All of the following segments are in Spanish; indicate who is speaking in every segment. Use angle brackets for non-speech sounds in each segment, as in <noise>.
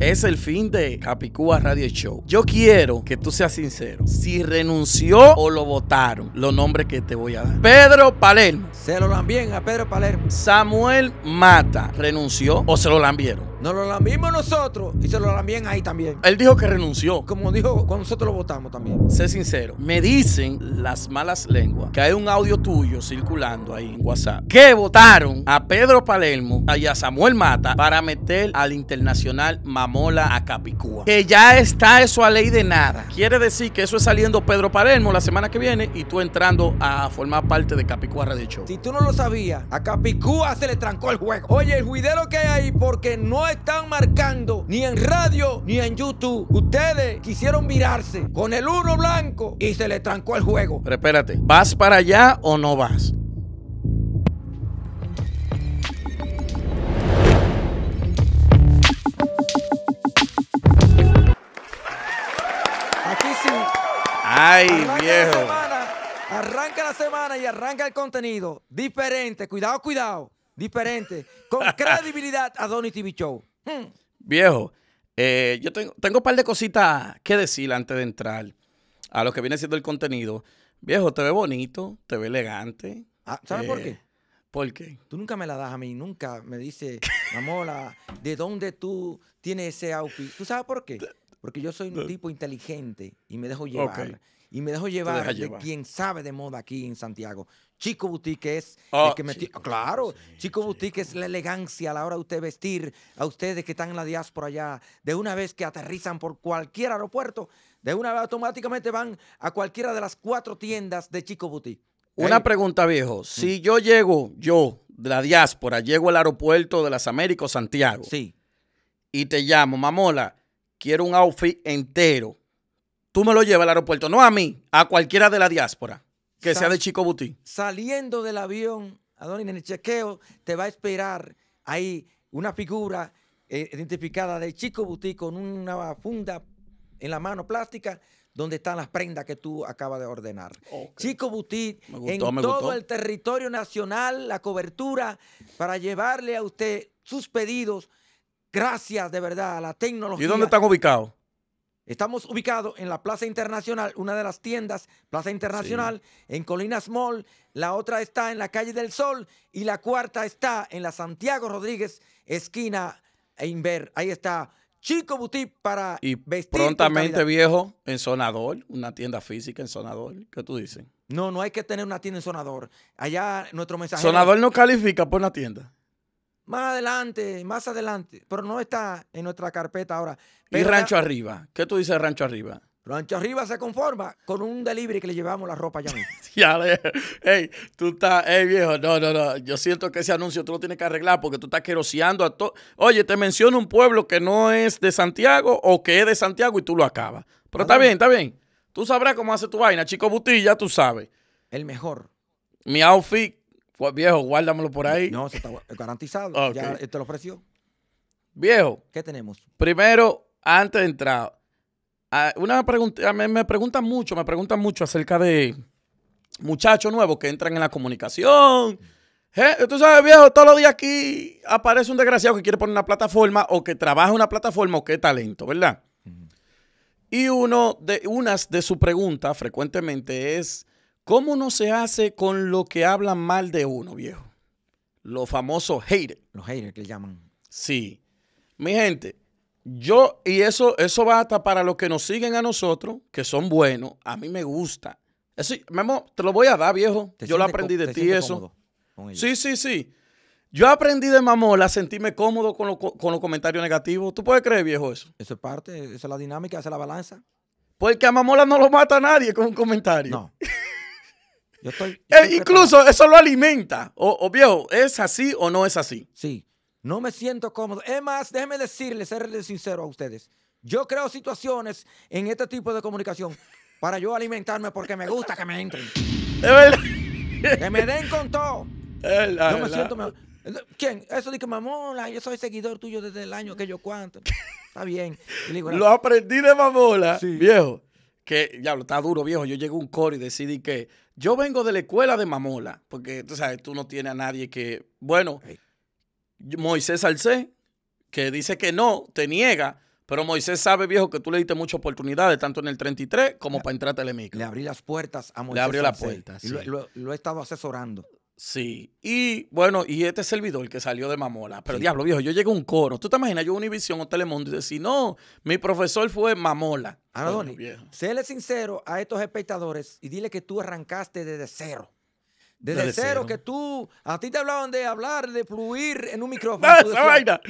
Speaker 1: Es el fin de Capicúa Radio Show. Yo quiero que tú seas sincero. Si renunció o lo votaron, los nombres que te voy a dar. Pedro Palermo. Se lo lambieron a Pedro Palermo. Samuel Mata. ¿Renunció o se lo lambieron?
Speaker 2: Nos lo lambimos nosotros y se lo lambien
Speaker 1: ahí también. Él dijo que renunció. Como dijo cuando nosotros lo votamos también. Sé sincero. Me dicen las malas lenguas que hay un audio tuyo circulando ahí en WhatsApp que votaron a Pedro Palermo y a Samuel Mata para meter al internacional Mamola a Capicúa. Que ya está eso a ley de nada. Quiere decir que eso es saliendo Pedro Palermo la semana que viene y tú entrando a formar parte de Capicúa Radio Show. Si
Speaker 2: tú no lo sabías, a Capicúa se le trancó el juego. Oye, el juidero que hay ahí porque no es están marcando, ni en radio, ni en YouTube. Ustedes quisieron virarse con el uno blanco y se le trancó el juego.
Speaker 1: Pero espérate, ¿vas para allá o no vas? Aquí sí. Ay, viejo.
Speaker 2: arranca la semana y arranca el contenido. Diferente. Cuidado, cuidado diferente, con <laughs> credibilidad a Donny TV Show.
Speaker 1: Viejo, eh, yo tengo, tengo un par de cositas que decir antes de entrar a lo que viene siendo el contenido. Viejo, te ve bonito, te ve elegante. Ah, ¿Sabes por qué? Eh, ¿Por qué?
Speaker 2: Tú nunca me la das a mí, nunca me dices, Mamola, ¿de dónde tú tienes ese outfit? ¿Tú sabes por qué? Porque yo soy un tipo inteligente y me dejo llevar y me dejo llevar de quien sabe de moda aquí en Santiago. Chico Boutique es el oh, que me Claro, Chico Boutique es la elegancia a la hora de usted vestir, a ustedes que están en la diáspora allá, de una vez que aterrizan por cualquier aeropuerto, de una vez automáticamente van a cualquiera de las cuatro tiendas de Chico Boutique. Una pregunta, viejo. Mm. Si yo llego, yo,
Speaker 1: de la diáspora, llego al aeropuerto de las Américas, Santiago. Sí. Y te llamo, mamola, quiero un outfit entero tú me lo llevas al aeropuerto, no a mí, a cualquiera de la diáspora, que sea de Chico Buti.
Speaker 2: Saliendo del avión, Adonis, en el chequeo te va a esperar ahí una figura eh, identificada de Chico Buti con una funda en la mano plástica donde están las prendas que tú acabas de ordenar. Chico Buti en todo el territorio nacional, la cobertura para llevarle a usted sus pedidos. Gracias de verdad a la tecnología. ¿Y dónde están ubicados? Estamos ubicados en la Plaza Internacional, una de las tiendas, Plaza Internacional, en Colinas Mall, la otra está en la calle del Sol y la cuarta está en la Santiago Rodríguez, esquina Inver. Ahí está Chico Boutique para y
Speaker 1: Prontamente viejo en Sonador, una tienda física en Sonador. ¿Qué tú dices?
Speaker 2: No, no hay que tener una tienda en Sonador. Allá nuestro mensaje. Sonador
Speaker 1: no califica por una tienda.
Speaker 2: Más adelante, más adelante. Pero no está en nuestra carpeta ahora.
Speaker 1: y Rancho Arriba. ¿Qué tú dices Rancho Arriba?
Speaker 2: Rancho Arriba se conforma con un delivery que le llevamos la ropa ya mismo.
Speaker 1: <laughs> ya, ey, tú estás, ey viejo, no, no, no. Yo siento que ese anuncio tú lo tienes que arreglar porque tú estás queroseando a todo. Oye, te menciono un pueblo que no es de Santiago o que es de Santiago y tú lo acabas. Pero está bien, está bien. Tú sabrás cómo hace tu vaina, chico Butilla, tú sabes. El mejor. Mi outfit Viejo, guárdamelo por ahí. No, está eh, garantizado. Ya eh, te lo ofreció. Viejo. ¿Qué tenemos? Primero, antes de entrar, una pregunta, me, preguntan mucho, me preguntan mucho acerca de muchachos nuevos que entran en la comunicación. ¿Eh? Tú sabes, viejo, todos los días aquí aparece un desgraciado que quiere poner una plataforma o que trabaja en una plataforma o que talento, ¿verdad? Y uno de, unas de sus preguntas frecuentemente es, ¿Cómo no se hace con lo que hablan mal de uno, viejo? Los famosos haters. Los haters que le llaman. Sí. Mi gente, yo, y eso, eso va hasta para los que nos siguen a nosotros, que son buenos. A mí me gusta. Eso, Memo, te lo voy a dar, viejo. Yo lo aprendí de ti eso. Sí, sí, sí. Yo aprendí de mamola a sentirme cómodo con, con los comentarios negativos. ¿Tú puedes creer, viejo, eso? Eso es parte, esa es la dinámica, esa es la balanza. Porque a mamola no lo mata nadie con un comentario. No. <laughs> Eh, incluso eso lo alimenta. O, viejo, ¿es
Speaker 2: así o no es así? Sí, no me siento cómodo. Es más, déjenme decirles, serle sincero a ustedes. Yo creo situaciones en este tipo de comunicación para yo alimentarme porque me gusta que me entren. Que me den con todo. me siento mejor. ¿Quién? Eso dice, mamola, yo soy seguidor tuyo desde el año que yo cuento Está bien.
Speaker 1: lo aprendí de mamola, viejo que, ya lo está duro, viejo. Yo llegué a un coro y decidí que yo vengo de la escuela de Mamola, porque tú sabes, tú no tienes a nadie que. Bueno, Moisés Salcé, que dice que no, te niega, pero Moisés sabe, viejo, que tú le diste muchas oportunidades, tanto en el 33 como para entrar a Telemicro. Le abrí las puertas a Moisés. Le abrió las puertas. lo, he estado asesorando. Sí, y bueno, y este servidor que salió de Mamola, pero diablo viejo, yo llegué a un coro. ¿Tú te imaginas yo Univision o Telemundo y decir,
Speaker 2: no, mi profesor fue Mamola? Adoni, séle sincero a estos espectadores y dile que tú arrancaste desde cero. Desde, cero, que tú, a ti te hablaban de hablar, de fluir en un <laughs> micrófono. Ah, esa vaina.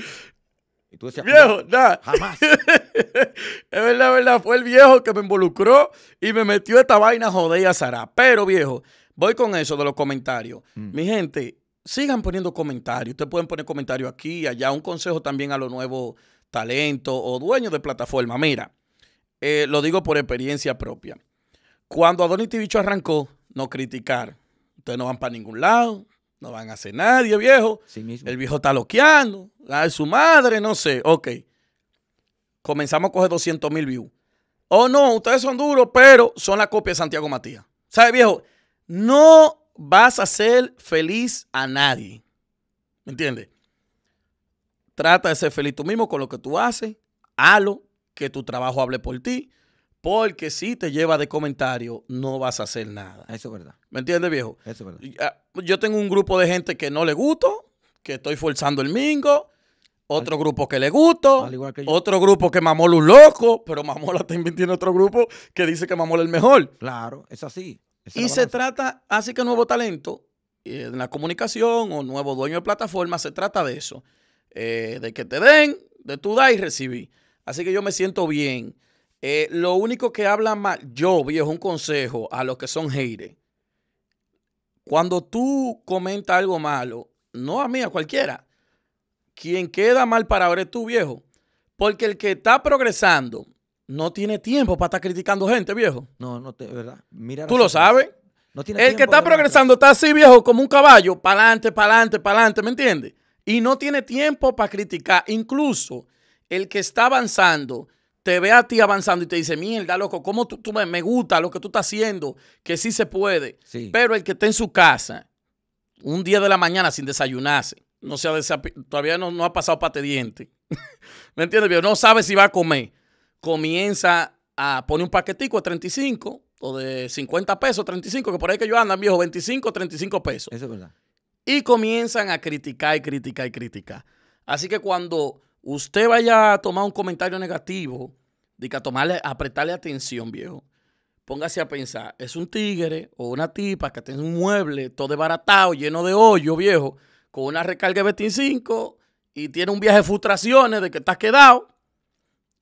Speaker 2: Y tú decías, viejo, nada. Jamás. <laughs> es
Speaker 1: verdad, verdad. Fue el viejo que me involucró y me metió esta vaina jodida, Sara. Pero, viejo, Voy con eso de los comentarios. Mm. Mi gente, sigan poniendo comentarios. Ustedes pueden poner comentarios aquí, allá. Un consejo también a los nuevos talentos o dueños de plataforma. Mira, eh, lo digo por experiencia propia. Cuando Adonis Tibicho arrancó, no criticar. Ustedes no van para ningún lado, no van a hacer nadie, viejo. El viejo está loqueando, la su madre, no sé. Ok. Comenzamos a coger 200 mil views. Oh, no, ustedes son duros, pero son la copia de Santiago Matías. ¿Sabe, viejo? no vas a ser feliz a nadie. ¿Me entiendes? Trata de ser feliz tú mismo con lo que tú haces. Halo, que tu trabajo hable por ti. Porque si te lleva de comentario, no vas a hacer nada. Eso es verdad. ¿Me entiendes, viejo? Eso es verdad. Ah, yo tengo un grupo de gente que no le gusto, que estoy forzando el mingo. Otro grupo que le gusto. Al igual que yo. Otro grupo que Mamola un loco. Pero Mamola <laughs> está invirtiendo otro grupo que dice que Mamola es el mejor.
Speaker 2: Claro, es así
Speaker 1: y se trata, así que nuevo talento eh, en la comunicación o nuevo dueño de plataforma, se trata de eso. Eh, de que te den, de tú da y recibí. Así que yo me siento bien. Eh, lo único que habla mal, yo, viejo, un consejo a los que son heires. Cuando tú comentas algo malo, no a mí, a cualquiera, quien queda mal para ahora es tú, viejo. Porque el que está progresando no tiene tiempo para estar criticando gente, viejo.
Speaker 2: No, no, te, verdad. Mira Tú lo
Speaker 1: sabes. el que está progresando está así, viejo, como un caballo, para adelante, para adelante, para adelante, ¿me entiendes? Y no tiene tiempo para criticar. Incluso el que está avanzando te ve a ti avanzando y te dice, mierda, loco, ¿cómo tú, me, me, gusta lo que tú estás haciendo? Que sí se puede. Pero el que está en su casa, un día de la mañana sin desayunarse, no todavía no, ha pasado pate diente. <laughs> ¿Me entiendes? Viejo? No sabe si va a comer comienza a poner un paquetico de 35 o de 50 pesos, 35, que por ahí que yo andan, viejo, 25, 35 pesos. Eso es verdad. Y comienzan a criticar y criticar y criticar. Así que cuando usted vaya a tomar un comentario negativo, diga tomarle, a prestarle atención, viejo, póngase a pensar, es un tigre o una tipa que tiene un mueble todo desbaratado, lleno de hoyo, viejo, con una recarga de 25 y tiene un viaje de frustraciones de que estás quedado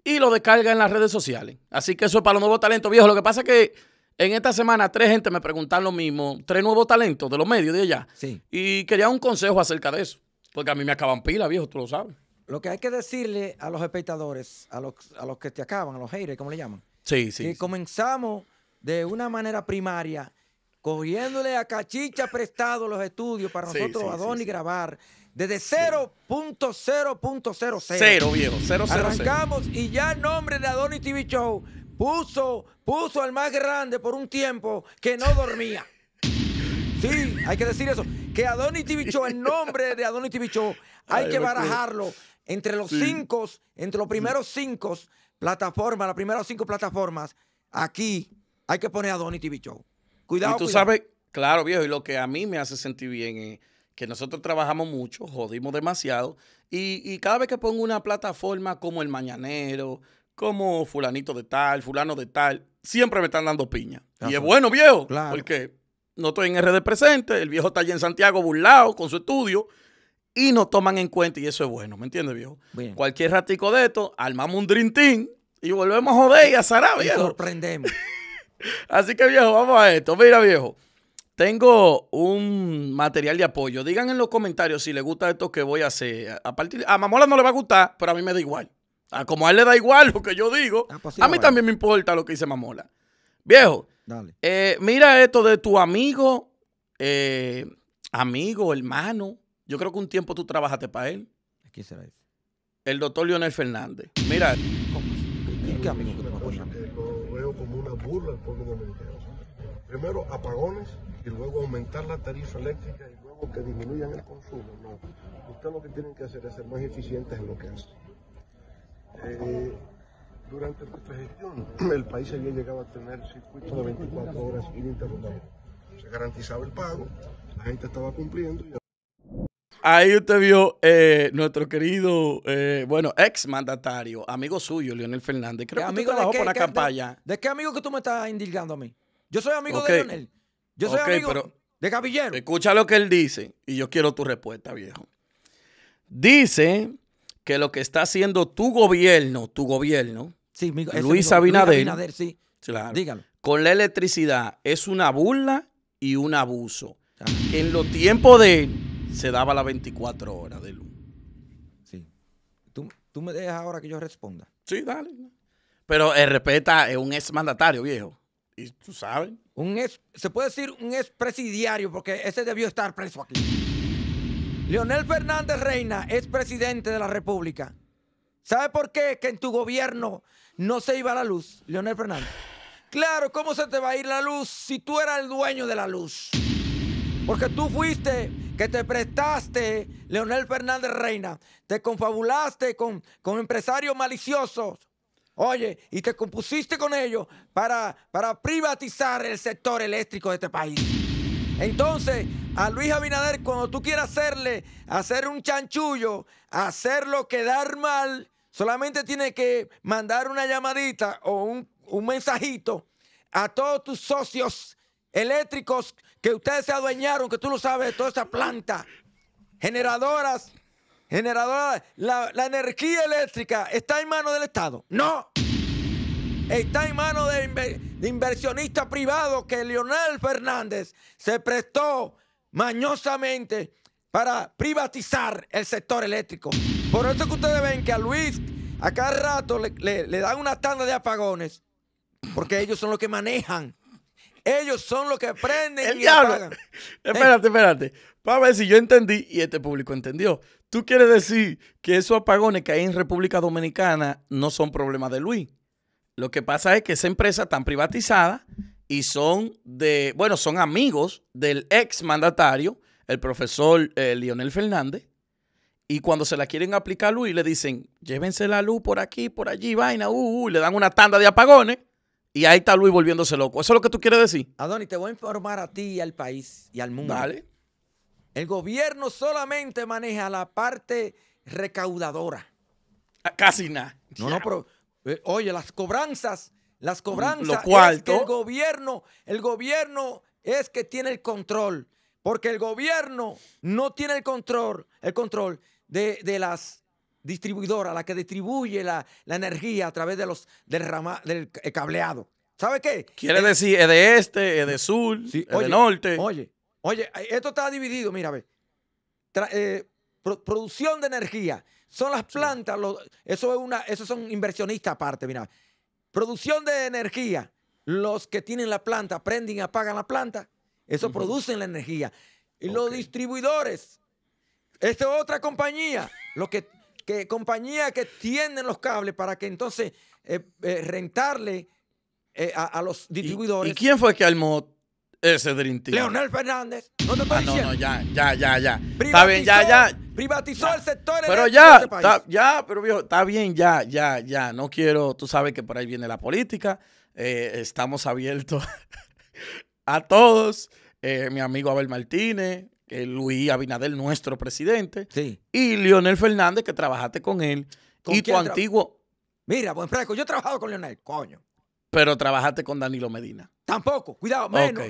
Speaker 1: y lo descarga en las redes sociales. Así que eso es para los nuevos talentos viejo. Lo que pasa es que en esta semana tres gente me preguntan lo mismo, tres nuevos talentos de los medios de allá. Sí. Y quería un consejo acerca de eso,
Speaker 2: porque a mí me acaban pila, viejo, tú lo sabes. Lo que hay que decirle a los espectadores, a los, a los que te acaban, a los haters, ¿cómo le llaman? Sí, sí. Que comenzamos de una manera primaria, cogiéndole a cachicha prestado los estudios para nosotros a Donny grabar desde 0.0.00. Cero, viejo. Cero, Arrancamos y ya el nombre de Adonis TV Show puso, puso al más grande por un tiempo que no dormía. Sí, hay que decir eso. Que Adonis TV Show, el nombre de Adonis TV Show, hay que barajarlo entre los cinco, entre los primeros cinco plataformas, las primeras cinco plataformas, aquí hay que poner a TV Show. Cuidado. Y tú sabes,
Speaker 1: claro, viejo, y lo que a mí me hace sentir bien es que nosotros trabajamos mucho, jodimos demasiado, y, cada vez que pongo una plataforma como El Mañanero, como fulanito de tal, fulano de tal, siempre me están dando piña. Y es bueno, viejo, porque no estoy en RD presente, el viejo está allá en Santiago burlado con su estudio, y nos toman en cuenta, y eso es bueno, ¿me entiendes, viejo? Cualquier ratico de esto, armamos un Dream y volvemos a joder y a zarar, viejo. sorprendemos. <laughs> Así que, viejo, vamos a esto. Mira, viejo. Tengo un material de apoyo. Digan en los comentarios si les gusta esto que voy a hacer. A, Mamola no le va a gustar, pero a mí me da igual. como a él le da igual lo que yo digo, ah, pues a mí también me importa lo que dice Mamola. Viejo, Dale. Eh, mira esto de tu amigo, eh, amigo, hermano. Yo creo que un tiempo tú trabajaste para él. ¿Quién será ese? El doctor Leonel Fernández. Mira. veo
Speaker 2: como una burla pueblo
Speaker 1: Primero, apagones y luego aumentar la tarifa eléctrica y luego que disminuyan el consumo. No, ustedes lo que tienen que hacer es ser más eficientes en lo que hacen. Eh, durante nuestra gestión, <clears throat> el país había llegado a tener circuitos de 24 horas
Speaker 2: ininterrumpidos. Se garantizaba el pago, la gente estaba cumpliendo.
Speaker 1: Ahí usted vio eh, nuestro querido, eh, bueno, ex mandatario, amigo suyo, Leonel Fernández. Creo que amigo de la campaña.
Speaker 2: De, qué amigo que tú me estás indigando a mí?
Speaker 1: Yo soy amigo de Leonel. Yo soy de Caballero. Escucha lo que él dice y yo quiero tu respuesta, viejo. Dice que lo que está haciendo tu gobierno, tu gobierno,
Speaker 2: Luis, Abinader,
Speaker 1: con la electricidad es una burla y un abuso. en los tiempos de él se daba la 24 horas de luz. Sí. ¿Tú,
Speaker 2: me dejas ahora que yo responda? Sí,
Speaker 1: dale. Pero eh, respeta, es un exmandatario, viejo. Y tú sabes. Un
Speaker 2: se puede decir un expresidiario, porque ese debió estar preso aquí. Leonel Fernández Reina es presidente de la República. ¿Sabe por qué que en tu gobierno no se iba la luz, Leonel Fernández? Claro, ¿cómo se te va a ir la luz si tú eras el dueño de la luz? Porque tú fuiste que te prestaste, Leonel Fernández Reina, te confabulaste con, con empresarios maliciosos Oye, y te compusiste con ellos para, para privatizar el sector eléctrico de este país. Entonces, a Luis Abinader, cuando tú quieras hacerle, hacer un chanchullo, hacerlo quedar mal, solamente tiene que mandar una llamadita o un, un mensajito a todos tus socios eléctricos que ustedes se adueñaron, que tú lo sabes, de toda esa planta, generadoras generadora, la, energía eléctrica está en manos del Estado. No. Está en manos de, inversionistas privados que Leonel Fernández se prestó mañosamente para privatizar el sector eléctrico. Por eso que ustedes ven que a Luis a cada rato le, dan una tanda de apagones, porque ellos son los que manejan. Ellos son los que prenden y apagan. Espérate, eh. espérate. a ver si yo entendí y este público
Speaker 1: entendió. Tú quieres decir que esos apagones que hay en República Dominicana no son problemas de Luis. Lo que pasa es que esa empresa está privatizada y son de, bueno, son amigos del ex mandatario, el profesor eh, Lionel Fernández. Y cuando se la quieren aplicar a Luis, le dicen, llévense la luz por aquí, por allí, vaina, uh, uh, le dan una tanda de apagones. Y ahí está Luis volviéndose loco. Eso es lo que tú quieres decir. Adonis,
Speaker 2: te voy a informar a ti y al país y al mundo. Dale. El gobierno solamente maneja la parte recaudadora. Ah, casi nada. No, no, pero eh, oye, las cobranzas, las cobranzas, lo que el gobierno, el gobierno es que tiene el control, porque el gobierno no tiene el control, el control de, las distribuidoras, la que distribuye la, energía a través de los del, eh, cableado. ¿Sabe qué? Quiere eh, decir,
Speaker 1: es de este, es de sur, es de
Speaker 2: norte. Oye, Oye, eh, esto está dividido, mira, ve. Eh, producción de energía. Son las plantas, eso es una, esos son inversionistas aparte, mira. Producción de energía. Los que tienen la planta prenden y apagan la planta. Eso producen la energía. Y los distribuidores. Esta es otra compañía. lo que, compañía que tienen los cables para que entonces eh, rentarle a, los distribuidores. ¿Y, quién
Speaker 1: fue que armó ese Dream Leonel
Speaker 2: Fernández. No ah, No, no, ya,
Speaker 1: ya, ya, ya. está bien, ya, ya.
Speaker 2: Privatizó el sector Pero este ya,
Speaker 1: ya, pero viejo, está bien, ya, ya, ya. No quiero, tú sabes que por ahí viene la política. Eh, estamos abiertos <laughs> a todos. Eh, mi amigo Abel Martínez, eh, Luis Abinadel, nuestro presidente. Sí. Y Leonel Fernández, que trabajaste con él. ¿Con y tu antiguo. Mira, buen
Speaker 2: fresco, yo he trabajado con Leonel, coño.
Speaker 1: Pero trabajaste con Danilo Medina.
Speaker 2: Tampoco, cuidado, menos.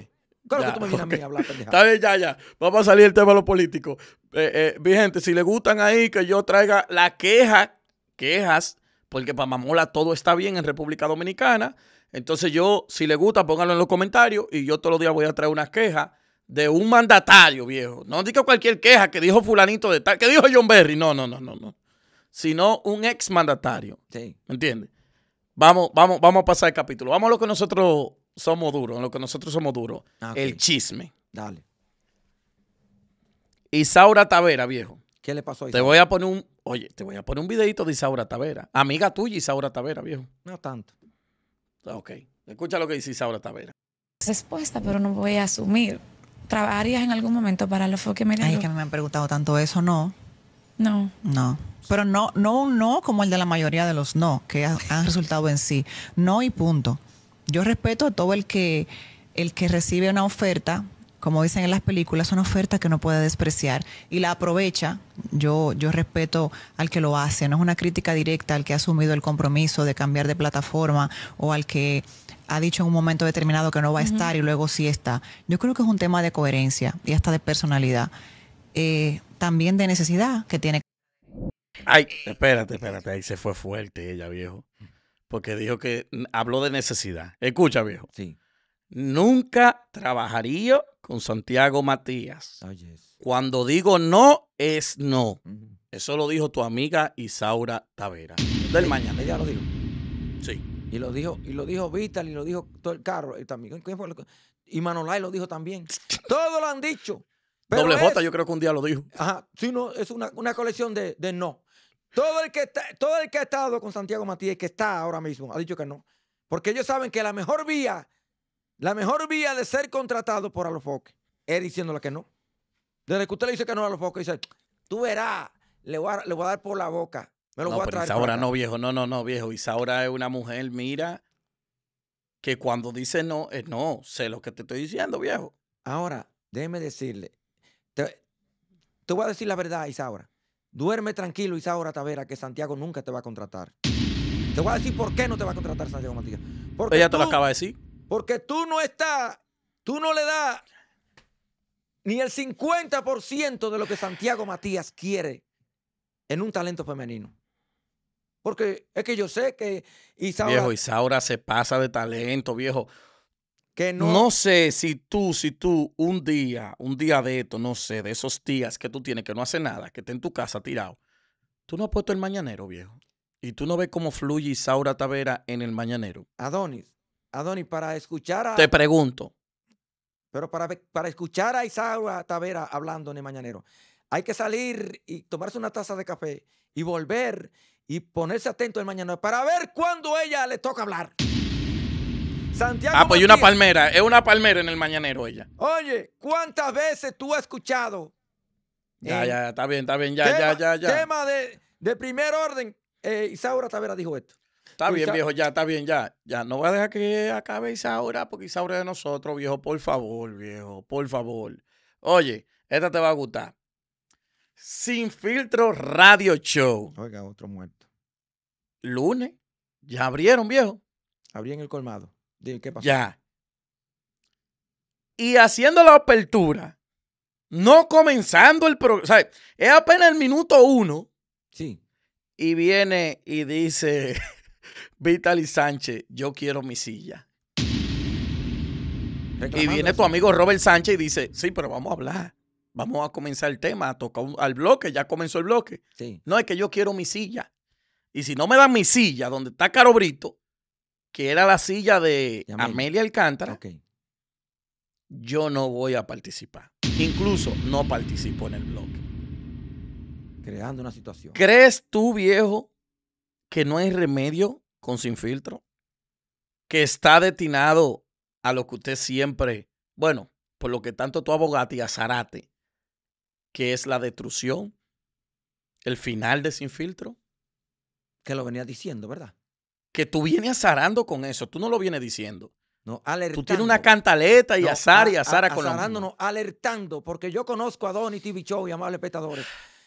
Speaker 2: Claro que tú me vienes a mí hablar, Está
Speaker 1: bien, ya, ya. Vamos a salir el tema de los políticos. Eh, eh gente, si le gustan ahí que yo traiga las quejas, quejas, porque para Mamola todo está bien en República Dominicana. Entonces yo, si le gusta, pónganlo en los comentarios y yo todos los días voy a traer una queja de un mandatario, viejo. No digo cualquier queja que dijo fulanito de tal, que dijo John Berry. No, no, no, no, no. Sino un ex mandatario. Sí. ¿Me entiendes? Vamos, vamos, vamos a pasar el capítulo. Vamos a lo que nosotros somos duros, lo que nosotros somos duros, ah, el chisme. Dale. Isaura Tavera, viejo. ¿Qué le pasó a Isaura? Te voy a poner un, oye, te voy a poner un videito de Isaura Tavera. Amiga tuya, Isaura Tavera, viejo. No tanto. Ok. Escucha lo que dice Isaura Tavera.
Speaker 2: Respuesta, pero no voy a asumir. ¿Trabajarías en algún momento para los me Ay, que me han preguntado tanto eso, no. No. No. Pero no, no un no como el de la mayoría de los no, que han resultado en sí. No y punto. Yo respeto a todo el que, el que recibe una oferta, como dicen en las películas, una oferta que no puede despreciar y la aprovecha. Yo, yo respeto al que lo hace, no es una crítica directa al que ha asumido el compromiso de cambiar de plataforma o al que ha dicho en un momento determinado que no va a estar y luego sí está. Yo creo que es un tema de coherencia y hasta de personalidad. Eh, también de necesidad que tiene.
Speaker 1: Ay, espérate, espérate, ahí se fue fuerte ella, viejo porque dijo que habló de necesidad. Escucha, viejo. Sí. Nunca trabajaría con Santiago Matías. Oh, Cuando digo no, es no. Eso lo dijo tu amiga Isaura Tavera. Del mañana. Ella lo dijo.
Speaker 2: Sí. Y lo dijo, y lo dijo Vital, y lo dijo todo el carro. Y, también, y Manolay lo dijo también. <laughs> Todos lo han dicho. Doble J, yo creo que un día lo dijo. Ajá. Sí, no, es una, colección de, de no. Todo el, que todo el que ha estado con Santiago Matías, que está ahora mismo, ha dicho que no. Porque ellos saben que la mejor vía, la mejor vía de ser contratado por Alofoque es diciéndole que no. Desde que usted le dice que no a Alofoque, dice, tú verás, le voy a, le a dar por la boca. Me lo no, voy a traer. Isaura no,
Speaker 1: viejo, no, no, no, viejo. Isaura es una mujer, mira, que cuando dice no, es eh, no. Sé lo que te estoy diciendo, viejo.
Speaker 2: Ahora, déjeme decirle, te, te voy a decir la verdad, Isaura. Duerme tranquilo, Isaura Tavera, que Santiago nunca te va a contratar. Te voy a decir por qué no te va a contratar Santiago Matías. Porque Ella te lo acaba de decir. Porque tú no estás, tú no le das ni el 50% de lo que Santiago Matías quiere en un talento femenino. Porque es que yo sé que
Speaker 1: Isaura. Viejo, Isaura se pasa de talento, viejo no...
Speaker 2: sé si
Speaker 1: tú, si tú un día, un día de esto, no sé, de esos días que tú tienes que no hace nada, que esté en tu casa tirado, tú no has puesto el mañanero, viejo. Y tú no ves cómo fluye Isaura
Speaker 2: Tavera en el mañanero. Adonis, Adonis, para escuchar a... Te
Speaker 1: pregunto.
Speaker 2: Pero para, para escuchar a Isaura Tavera hablando en el mañanero, hay que salir y tomarse una taza de café y volver y ponerse atento el mañanero para ver cuándo ella le toca hablar. Ah, pues una palmera.
Speaker 1: Es una palmera en el mañanero ella.
Speaker 2: Oye, ¿cuántas veces tú has escuchado? Ya, ya, eh,
Speaker 1: ya, está bien, está bien, ya, ya, ya, ya. Tema
Speaker 2: de, primer orden. Eh, Isaura Tavera dijo esto. Está bien, viejo,
Speaker 1: ya, está bien, ya. Ya, no voy a dejar que acabe Isaura, porque Isaura es de nosotros, viejo. Por favor, viejo, por favor. Oye, esta te va a gustar. Sin filtro radio show. Oiga, otro muerto. Lunes. Ya abrieron, viejo. Abrí el colmado. ¿qué Ya. Y haciendo la apertura, no comenzando el programa, o es apenas el minuto uno. Sí. Y viene y dice <laughs> Vitaly Sánchez, yo quiero mi silla.
Speaker 2: Y viene tu amigo
Speaker 1: Robert Sánchez y dice, sí, pero vamos a hablar. Vamos a comenzar el tema, a tocar al bloque, ya comenzó el bloque. Sí. No, es que yo quiero mi silla. Y si no me dan mi silla donde está Caro Brito, que era la silla de Amelia, Alcántara, yo no voy a participar. Incluso no participo en el bloque. Creando una situación. ¿Crees tú, viejo, que no hay remedio con sin filtro? Que está destinado a lo que usted siempre, bueno, por lo que tanto tu abogado y azarate, que es la destrucción, el final de sin filtro. Que lo venía diciendo, ¿verdad? que tú vienes azarando con eso, tú no lo vienes diciendo. No, alertando. Tú tienes una cantaleta y azar y azara a, con la
Speaker 2: alertando, porque yo conozco a Donny TV Show y amables espectadores.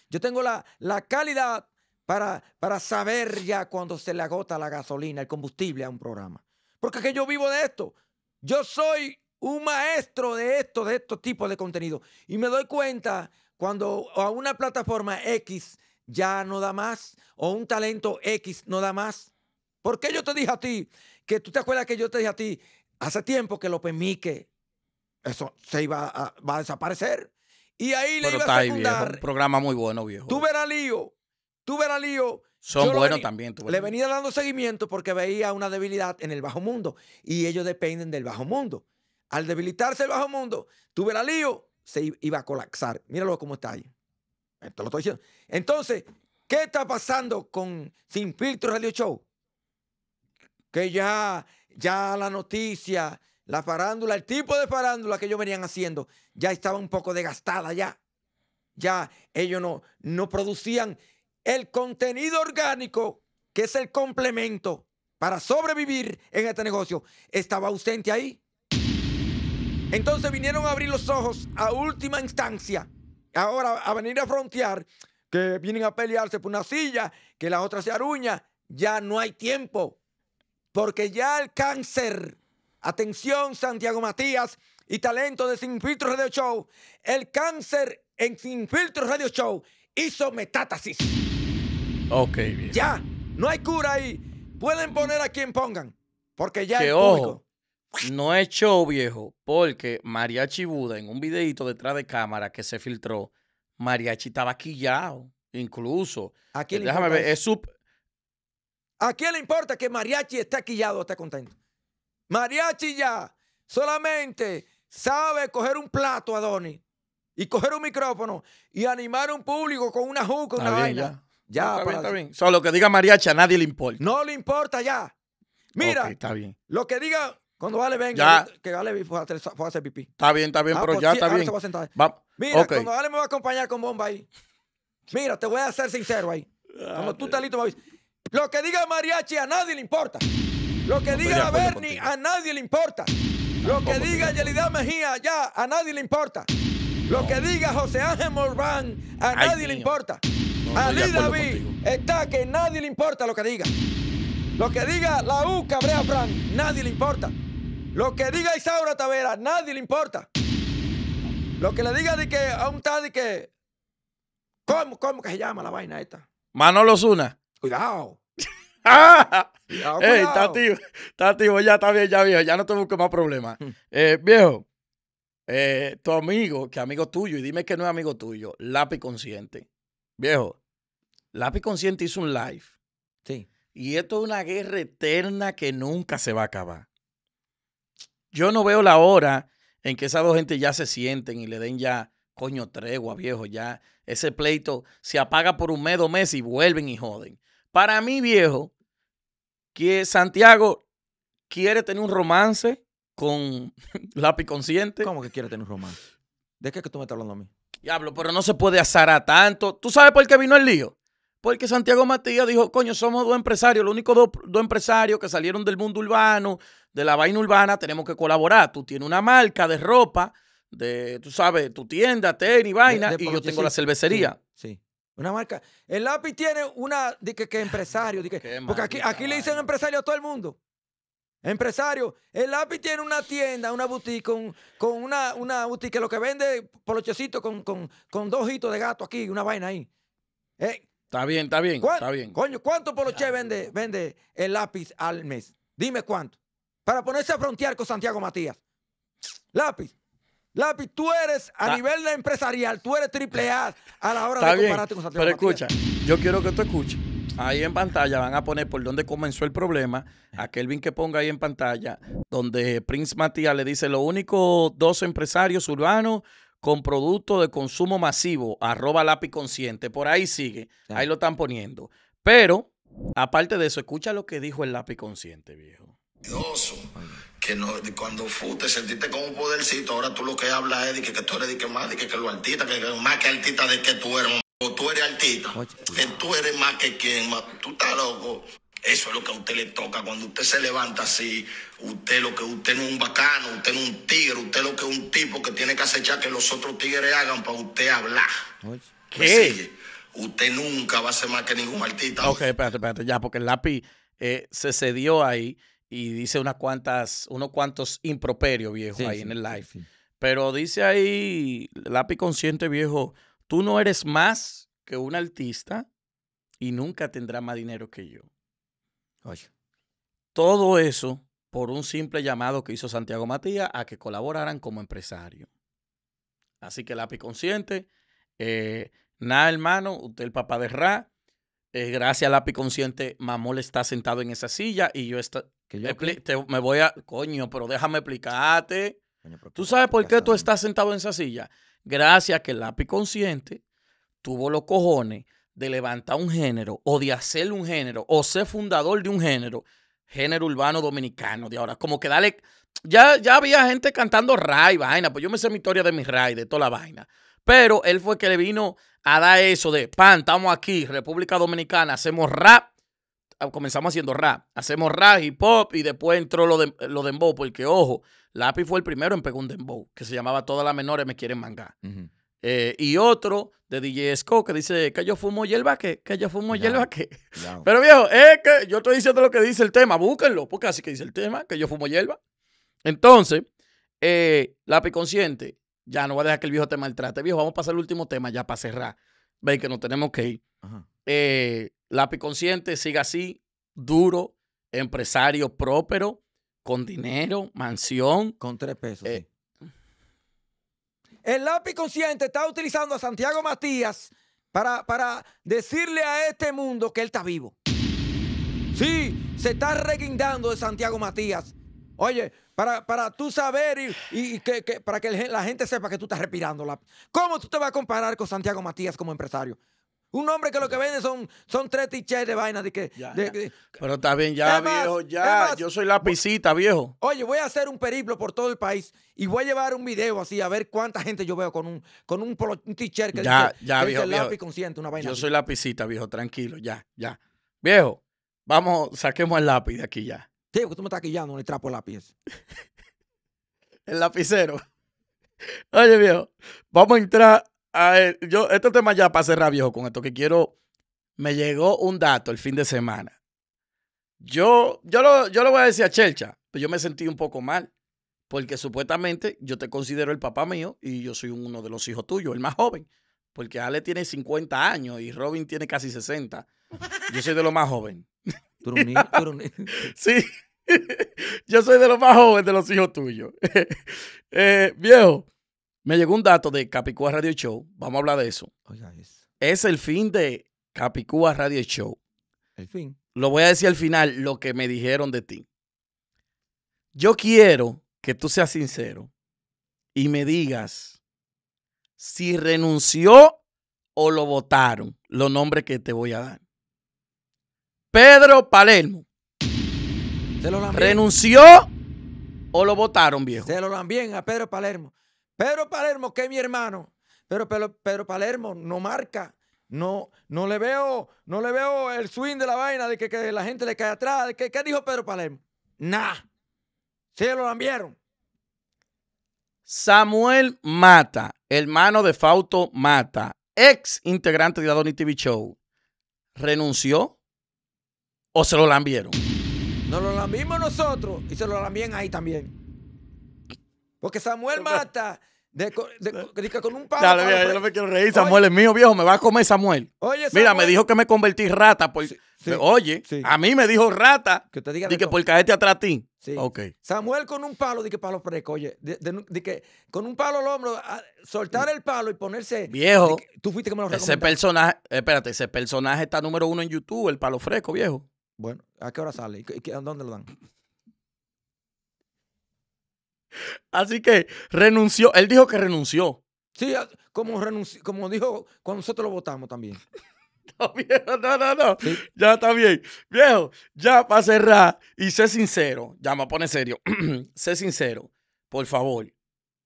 Speaker 2: Yo tengo la, calidad para, para saber ya cuando se le agota la gasolina, el combustible a un programa. Porque es que yo vivo de esto. Yo soy un maestro de esto, de estos tipos de contenido. Y me doy cuenta cuando a una plataforma X ya no da más o un talento X no da más. ¿Por yo te dije a ti que tú te acuerdas que yo te dije a ti hace tiempo que lo Mique eso se iba a, desaparecer? Y ahí le iba a secundar. un
Speaker 1: programa muy bueno, viejo.
Speaker 2: Tú verás lío. Tú verás lío. Son buenos también. le venía dando seguimiento porque veía una debilidad en el bajo mundo y ellos dependen del bajo mundo. Al debilitarse el bajo mundo, tú verás lío, se iba a colapsar. Míralo cómo está ahí. Esto lo estoy diciendo. Entonces, ¿qué está pasando con Sin Filtro Radio Show? que ya, ya la noticia, la farándula, el tipo de farándula que ellos venían haciendo, ya estaba un poco desgastada ya. Ya ellos no, no producían el contenido orgánico, que es el complemento para sobrevivir en este negocio, estaba ausente ahí. Entonces vinieron a abrir los ojos a última instancia, ahora a venir a frontear, que vienen a pelearse por una silla, que la otra se aruña, ya no hay tiempo porque ya el cáncer, atención Santiago Matías y talento de Sin Filtro Radio Show, el cáncer en Sin Filtro Radio Show hizo metástasis.
Speaker 1: Ok, bien.
Speaker 2: Ya, no hay cura ahí. Pueden poner a quien pongan, porque ya que,
Speaker 1: no es show, viejo, porque Mariachi Buda, en un videito detrás de cámara que se filtró, Mariachi estaba quillado, incluso.
Speaker 2: Aquí Déjame ver, es su, ¿A quién le importa que Mariachi está quillado, esté contento? Mariachi ya solamente sabe coger un plato, a Adonis, y coger un micrófono y animar a un público con una juca, una vaina. Ya, ya está, bien, Solo que diga Mariachi a nadie le importa. No le importa ya. Mira, está bien. lo que diga cuando Vale venga, que Vale fue a, hacer, pipí. Está bien, está bien, ah, pero pues ya está bien. Va. Mira, cuando Vale me va a acompañar con bomba ahí. Mira, te voy a ser sincero ahí. Cuando tú estás listo, me avisas. Lo que diga Mariachi a nadie le importa. Lo que diga Bernie a nadie le importa. Lo que diga Yelida Mejía ya a nadie le importa. Lo que diga José Ángel Morván a nadie le importa.
Speaker 1: Ali David
Speaker 2: está que nadie le importa lo que diga. Lo que diga la U Cabrea Fran, nadie le importa. Lo que diga Isaura Tavera, nadie le importa. Lo que le diga de que a un tal de que. ¿Cómo, cómo que se llama la vaina esta?
Speaker 1: Manolo Zuna
Speaker 2: cuidado. <laughs>
Speaker 1: Ey, está tío! ya está bien, ya viejo, ya no te busco más problemas. Hmm. Eh, viejo, eh, tu amigo, que amigo tuyo, y dime que no es amigo tuyo, Lápiz Consciente. Viejo, Lápiz Consciente hizo un live. Sí. Y esto es una guerra eterna que nunca se va a acabar. Yo no veo la hora en que esas dos gente ya se sienten y le den ya, coño, tregua, viejo, ya. Ese pleito se apaga por un mes, y vuelven y joden. Para mí, viejo, que Santiago quiere tener un romance con <laughs> lápiz consciente. ¿Cómo que quiere tener un romance? ¿De qué es que tú me estás hablando a mí? Diablo, pero no se puede asar a tanto. ¿Tú sabes por qué vino el lío? Porque Santiago Matías dijo, coño, somos dos empresarios, los únicos dos, empresarios que salieron del mundo urbano, de la vaina urbana, tenemos que colaborar. Tú tienes una marca de ropa,
Speaker 2: de, tú sabes, tu tienda, tenis, vaina, y yo tengo la cervecería. sí. Una marca. El lápiz tiene una. Dice que, empresario. porque aquí, aquí le dicen empresario a todo el mundo. Empresario. El lápiz tiene una tienda, una boutique, con, una, boutique que lo que vende polochecito con, con dos hitos de gato aquí, una vaina ahí. Eh, está bien, está bien. Está bien. Coño, ¿cuánto poloche vende, vende el lápiz al mes? Dime cuánto. Para ponerse a frontear con Santiago Matías. Lápiz. Lápiz, tú eres, a nivel empresarial, tú eres triple A a la hora de compararte con Santiago Pero escucha,
Speaker 1: yo quiero que tú escuches. Ahí en pantalla van a poner por dónde comenzó el problema. A Kelvin que ponga ahí en pantalla, donde Prince Matías le dice: Los únicos dos empresarios urbanos con producto de consumo masivo, arroba lápiz consciente. Por ahí sigue. Ahí lo están poniendo. Pero, aparte de eso, escucha lo que dijo el lápiz consciente, viejo.
Speaker 2: Que no, cuando fuiste sentiste como un podercito,
Speaker 1: ahora tú lo que hablas es que, tú eres de que más, de que, lo artista, que, más que artista de que tú eres, o tú eres
Speaker 2: artista, pues que tú eres más que quien, más, tú estás loco. Eso es lo que a usted le toca. Cuando usted se levanta así, usted lo que usted no es un bacano, usted no es un tigre, usted lo que es un tipo que tiene que acechar que los otros tigres hagan para usted hablar. ¿Qué?
Speaker 1: Usted nunca va a ser más que ningún artista. Ok, espérate, espérate, ya, porque el lápiz eh, se cedió ahí y dice unas cuantas, unos cuantos improperios, viejo, ahí en el live. Pero dice ahí, lápiz consciente, viejo, tú no eres más que un artista y nunca tendrás más dinero que yo. Oye. Todo eso por un simple llamado que hizo Santiago Matías a que colaboraran como empresario. Así que lápiz consciente, eh, nada hermano, usted el papá de Ra, eh, gracias al lápiz consciente, Mamol está sentado en esa silla y yo, está, me voy a... Coño, pero déjame explicarte. ¿Tú sabes por qué tú estás sentado en esa silla? Gracias a que el consciente tuvo los cojones de levantar un género o de hacer un género o ser fundador de un género, género urbano dominicano de ahora. Como que dale, ya, ya había gente cantando Ray, vaina, pues yo me sé mi historia de mi Ray, de toda la vaina. Pero él fue que le vino a dar eso de, pan, estamos aquí, República Dominicana, hacemos rap, ah, comenzamos haciendo rap, hacemos rap, hip hop y después entró lo de, lo dembow, porque ojo, Lápiz fue el primero en pegar un dembow, que se llamaba Todas las menores me quieren mangar. Eh, y otro de DJ Scott que dice que yo fumo hierba que, que yo fumo hierba que. <laughs> Pero viejo, es que yo estoy diciendo lo que dice el tema, búsquenlo, porque así que dice el tema, que yo fumo hierba. Entonces, eh, Lápiz Consciente ya no voy a dejar que el viejo te maltrate. Viejo, vamos a pasar el último tema ya para cerrar. veis que nos tenemos que ir. Eh, lápiz consciente, sigue así, duro, empresario próspero, con dinero, mansión. Con tres pesos. Eh,
Speaker 2: el lápiz consciente está utilizando a Santiago Matías para, para decirle a este mundo que él está vivo. Sí, se está reguindando de Santiago Matías. Oye, para, para tú saber y, que, para que la gente sepa que tú estás respirando. La... ¿Cómo tú te vas a comparar con Santiago Matías como empresario? Un hombre que lo que vende son, son tres shirts de vaina de que.
Speaker 1: pero está bien, ya, viejo, ya. yo soy la viejo.
Speaker 2: Oye, voy a hacer un periplo por todo el país y voy a llevar un video así a ver cuánta gente yo veo con un, con un, t que ya, dice, que lápiz consciente, una vaina. Yo soy
Speaker 1: lapicita, viejo, tranquilo, ya, ya. Viejo, vamos, saquemos el lápiz de aquí ya. Sí, porque tú me estás quillando en trapo de lápiz. <laughs> el lapicero. <laughs> Oye, viejo, vamos a entrar a. Yo, este tema ya para cerrar, viejo, con esto que quiero. Me llegó un dato el fin de semana. Yo, yo, lo, yo lo voy a decir a Chelcha, pero pues yo me sentí un poco mal, porque supuestamente yo te considero el papá mío y yo soy uno de los hijos tuyos, el más joven, porque Ale tiene 50 años y Robin tiene casi 60. Yo soy de los más joven. <laughs> sí, <laughs> Yo soy de los más jóvenes de los hijos tuyos. <laughs> Eh, viejo, me llegó un dato de Capicúa Radio Show. Vamos a hablar de eso. Es el fin de Capicúa Radio Show. El fin. Lo voy a decir al final, lo que me dijeron de ti. Yo quiero que tú seas sincero y me digas si renunció o lo votaron, los nombres que te voy a dar. Pedro Palermo.
Speaker 2: ¿Renunció o lo votaron, viejo? Se lo dan a Pedro Palermo. Pedro Palermo, que es mi hermano. Pero Pedro, Palermo no marca. No, no le veo, no le veo el swing de la vaina de que, la gente le cae atrás. ¿Qué dijo Pedro Palermo? Nah. Se lo lambieron.
Speaker 1: Samuel Mata, hermano de Fauto Mata, ex integrante de Donny TV Show, renunció o se lo lambieron.
Speaker 2: Nos lo lambimos nosotros y se lo lambían ahí también. Porque Samuel mata con un palo. yo no me quiero reír. Samuel es
Speaker 1: mío, viejo. Me va a comer Samuel. Mira, me dijo que me convertí rata. oye, a mí me dijo rata. Que diga. que
Speaker 2: por caerte atrás a ti. Okay. Samuel con un palo, di que palo fresco. Oye, que con un palo al hombro, soltar el palo y ponerse. Viejo. tú fuiste que me lo Ese personaje,
Speaker 1: espérate, ese personaje está número uno en YouTube, el palo fresco, viejo.
Speaker 2: Bueno, ¿a qué hora sale? ¿Dónde lo dan? Así que renunció. Él dijo que renunció. Sí, como, renunció, como dijo cuando nosotros lo votamos también. <laughs> No, no, no, no. Ya está bien. Viejo, ya para cerrar
Speaker 1: y sé sincero, ya me pone serio. <clears throat> sé sincero, por favor,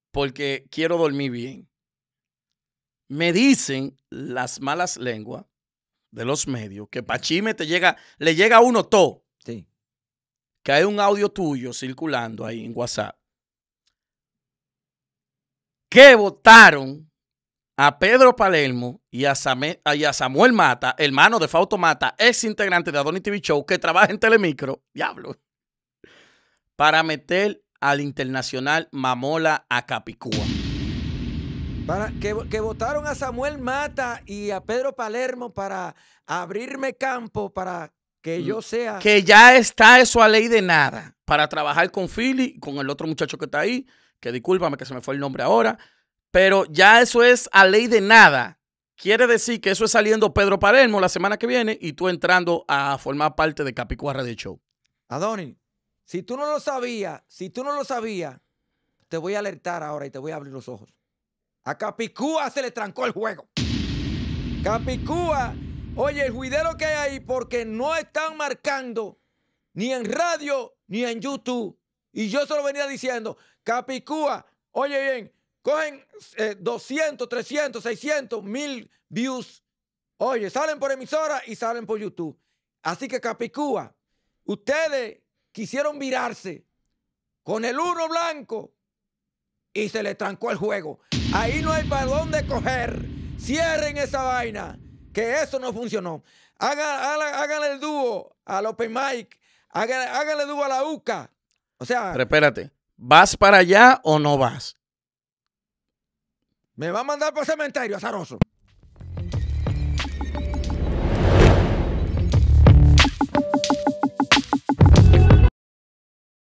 Speaker 1: porque quiero dormir bien. Me dicen las malas lenguas de los medios, que Pachime te llega, le llega a uno todo. Que hay un audio tuyo circulando ahí en WhatsApp. Que votaron a Pedro Palermo y a, Samuel, Mata, hermano de Fausto Mata, ex integrante de Adonis TV Show, que trabaja en Telemicro, diablo, para meter al internacional Mamola a Capicúa
Speaker 2: que, votaron a Samuel Mata y a Pedro Palermo para abrirme campo para que yo mm, sea. Que ya
Speaker 1: está eso a ley de nada. Para trabajar con Philly, con el otro muchacho que está ahí, que discúlpame que se me fue el nombre ahora, pero ya eso es a ley de nada. Quiere decir que eso es saliendo Pedro Palermo la semana que viene y tú entrando a formar parte de Capicuarra de Show. Adonis,
Speaker 2: si tú no lo sabías, si tú no lo sabías, te voy a alertar ahora y te voy a abrir los ojos. A Capicúa se le trancó el juego. Capicúa, oye, el juidero que hay ahí porque no están marcando ni en radio ni en YouTube. Y yo se lo venía diciendo, Capicúa, oye bien, cogen 200, 300, 600, 1000 views. Oye, salen por emisora y salen por YouTube. Así que Capicúa, ustedes quisieron virarse con el uno blanco y se le trancó el juego. Ahí no hay para dónde coger. Cierren esa vaina, que eso no funcionó. haga Háganle el dúo al Open Mike. háganle dúo a la UCA.
Speaker 1: O sea. Pero espérate, ¿vas para allá o no vas?
Speaker 2: Me va a mandar el cementerio, azaroso.